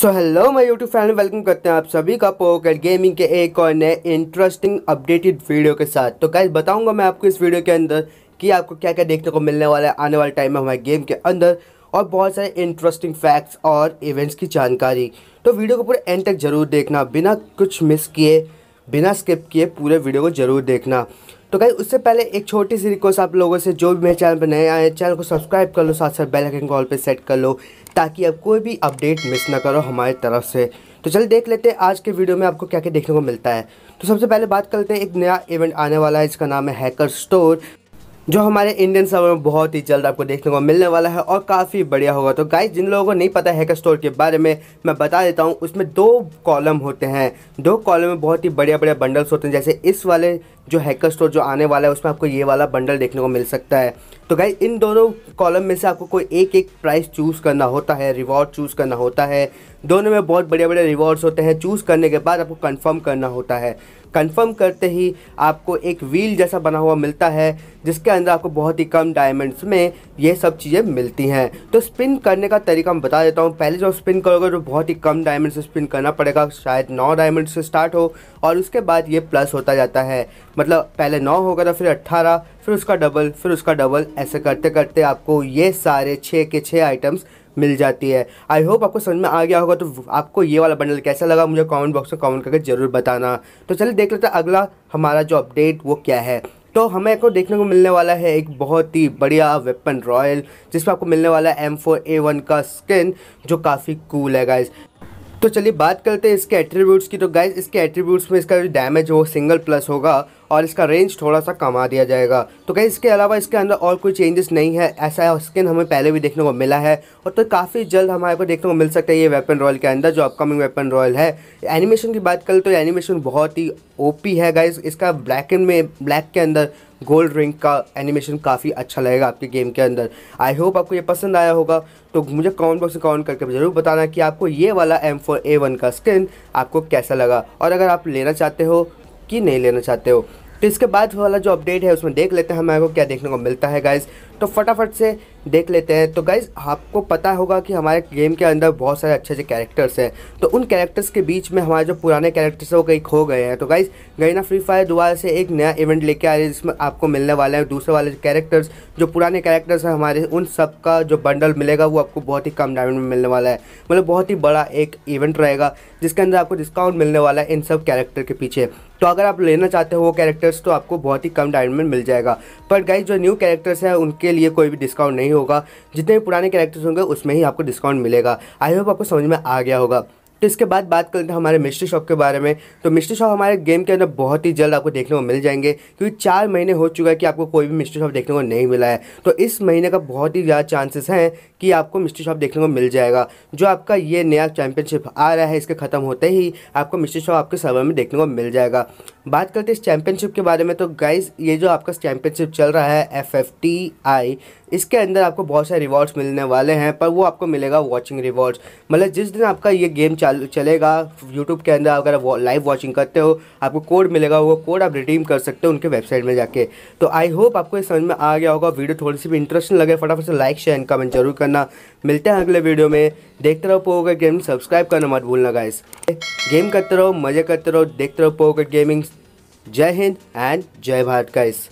सो hello मैं YouTube fan welcome करते हैं आप सभी का पोकेट गेमिंग के एक और नए इंटरेस्टिंग अपडेटेड वीडियो के साथ तो गाइज बताऊंगा मैं आपको इस वीडियो के अंदर कि आपको क्या क्या देखने को मिलने वाला है आने वाले टाइम में हमारे गेम के अंदर और बहुत सारे इंटरेस्टिंग फैक्ट्स और इवेंट्स की जानकारी तो वीडियो को पूरे एंड तक जरूर देखना बिना कुछ मिस किए बिना स्किप किए पूरे वीडियो को जरूर देखना तो गई उससे पहले एक छोटी सी रिक्वेस्ट आप लोगों से जो भी मेरे चैनल पर नए आए चैनल को सब्सक्राइब कर लो साथ साथ बेल आइकन कॉल पर सेट कर लो ताकि आप कोई भी अपडेट मिस ना करो हमारे तरफ से तो चलिए देख लेते हैं आज के वीडियो में आपको क्या क्या देखने को मिलता है तो सबसे पहले बात करते हैं एक नया इवेंट आने वाला है जिसका नाम है हैकर स्टोर जो हमारे इंडियन सर्वर में बहुत ही जल्द आपको देखने को मिलने वाला है और काफ़ी बढ़िया होगा तो गाइस जिन लोगों को नहीं पता हैकर स्टोर के बारे में मैं बता देता हूँ उसमें दो कॉलम होते हैं दो कॉलम में बहुत ही बढ़िया बढ़िया बंडल्स होते हैं जैसे इस वाले जो हैकर स्टोर जो आने वाला है उसमें आपको ये वाला बंडल देखने को मिल सकता है तो गाइज इन दोनों कॉलम में से आपको कोई एक एक प्राइस चूज़ करना होता है रिवॉर्ड चूज़ करना होता है दोनों में बहुत बढ़िया बढ़िया रिवॉर्ड्स होते हैं चूज़ करने के बाद आपको कन्फर्म करना होता है कंफर्म करते ही आपको एक व्हील जैसा बना हुआ मिलता है जिसके अंदर आपको बहुत ही कम डायमंड्स में ये सब चीज़ें मिलती हैं तो स्पिन करने का तरीका मैं बता देता हूँ पहले जब स्पिन करोगे तो बहुत ही कम डायमंड से स्पिन करना पड़ेगा शायद नौ डायमंड से स्टार्ट हो और उसके बाद ये प्लस होता जाता है मतलब पहले नौ होगा तो फिर अट्ठारह फिर उसका डबल फिर उसका डबल ऐसे करते करते आपको ये सारे छः के छः आइटम्स मिल जाती है आई होप आपको समझ में आ गया होगा तो आपको ये वाला बंडल कैसा लगा मुझे कमेंट बॉक्स में कमेंट करके ज़रूर बताना तो चलिए देख लेते हैं अगला हमारा जो अपडेट वो क्या है तो हमें को देखने को मिलने वाला है एक बहुत ही बढ़िया वेपन रॉयल जिसमें आपको मिलने वाला है एम फोर ए वन का स्किन जो काफ़ी कूल है गाइज तो चलिए बात करते हैं इसके एट्रीब्यूट्स की तो गाइज इसके एट्रीब्यूट्स में इसका जो डैमेज वो सिंगल प्लस होगा और इसका रेंज थोड़ा सा कमा दिया जाएगा तो कहीं इसके अलावा इसके अंदर और कोई चेंजेस नहीं है ऐसा स्किन हमें पहले भी देखने को मिला है और तो काफ़ी जल्द हमारे को देखने को मिल सकता है ये वेपन रॉयल के अंदर जो अपकमिंग वेपन रॉयल है एनिमेशन की बात करें तो एनिमेशन बहुत ही ओपी है गाइज इसका ब्लैक में ब्लैक के अंदर गोल्ड रिंग का एनिमेशन काफ़ी अच्छा लगेगा आपके गेम के अंदर आई होप आपको ये पसंद आया होगा तो मुझे कमेंट बॉक्स में कमेंट करके ज़रूर बताना कि आपको ये वाला एम फोर ए वन का स्किन आपको कैसा लगा और अगर आप लेना चाहते हो कि नहीं लेना चाहते हो तो इसके बाद वाला जो अपडेट है उसमें देख लेते हैं हमारे को क्या देखने को मिलता है गाइज़ तो फटाफट से देख लेते हैं तो गाइज़ आपको पता होगा कि हमारे गेम के अंदर बहुत सारे अच्छे अच्छे कैरेक्टर्स हैं तो उन कैरेक्टर्स के बीच में हमारे जो पुराने कैरेक्टर्स हैं वो कहीं खो गए हैं तो गाइज़ गईना फ्री फायर दोबारा से एक नया इवेंट लेके आ रही है जिसमें आपको मिलने वाले हैं दूसरे वाले कैरेक्टर्स जो पुराने कैरेक्टर्स हैं हमारे उन सब का जो बंडल मिलेगा वो आपको बहुत ही कम डायमंड में मिलने वाला है मतलब बहुत ही बड़ा एक इवेंट रहेगा जिसके अंदर आपको डिस्काउंट मिलने वाला है इन सब कैरेक्टर के पीछे तो अगर आप लेना चाहते हो वो कैरेक्टर कैरेक्टर्स तो आपको बहुत ही कम डायमंड में मिल जाएगा पर गाइज जो न्यू कैरेक्टर्स हैं उनके लिए कोई भी डिस्काउंट नहीं होगा जितने भी पुराने कैरेक्टर्स होंगे उसमें ही आपको डिस्काउंट मिलेगा आई होप आपको समझ में आ गया होगा तो इसके बाद बात करते हैं हमारे मिस्ट्री शॉप के बारे में तो मिस्ट्री शॉप हमारे गेम के अंदर बहुत ही जल्द आपको देखने को मिल जाएंगे क्योंकि चार महीने हो चुका है कि आपको कोई भी मिस्ट्री शॉप देखने को नहीं मिला है तो इस महीने का बहुत ही ज़्यादा चांसेस हैं कि आपको मिस्ट्री शॉप देखने को मिल जाएगा जो आपका ये नया चैंपियनशिप आ रहा है इसके ख़त्म होते ही आपको मिस्ट्री शॉप आपके सर्वर में देखने को मिल जाएगा बात करते हैं इस चैम्पियनशिप के बारे में तो गाइज ये जो आपका चैम्पियनशिप चल रहा है एफ एफ टी आई इसके अंदर आपको बहुत सारे रिवॉर्ड्स मिलने वाले हैं पर वो आपको मिलेगा वॉचिंग रिवॉर्ड्स मतलब जिस दिन आपका ये गेम चालू चलेगा यूट्यूब के अंदर अगर आप लाइव वॉचिंग करते हो आपको कोड मिलेगा वो कोड आप रिडीम कर सकते हो उनके वेबसाइट में जाके तो आई होप आपको ये समझ में आ गया होगा वीडियो थोड़ी सी भी इंटरेस्टिंग लगे फटाफट से लाइक शेयर एंड कमेंट जरूर करना मिलते हैं अगले वीडियो में देखते रहो पोगे गेम सब्सक्राइब करना मत भूलना गाइस गेम करते रहो मज़े करते रहो देखते रहो पोगे gamings Jai Hind and Jai Bharat guys.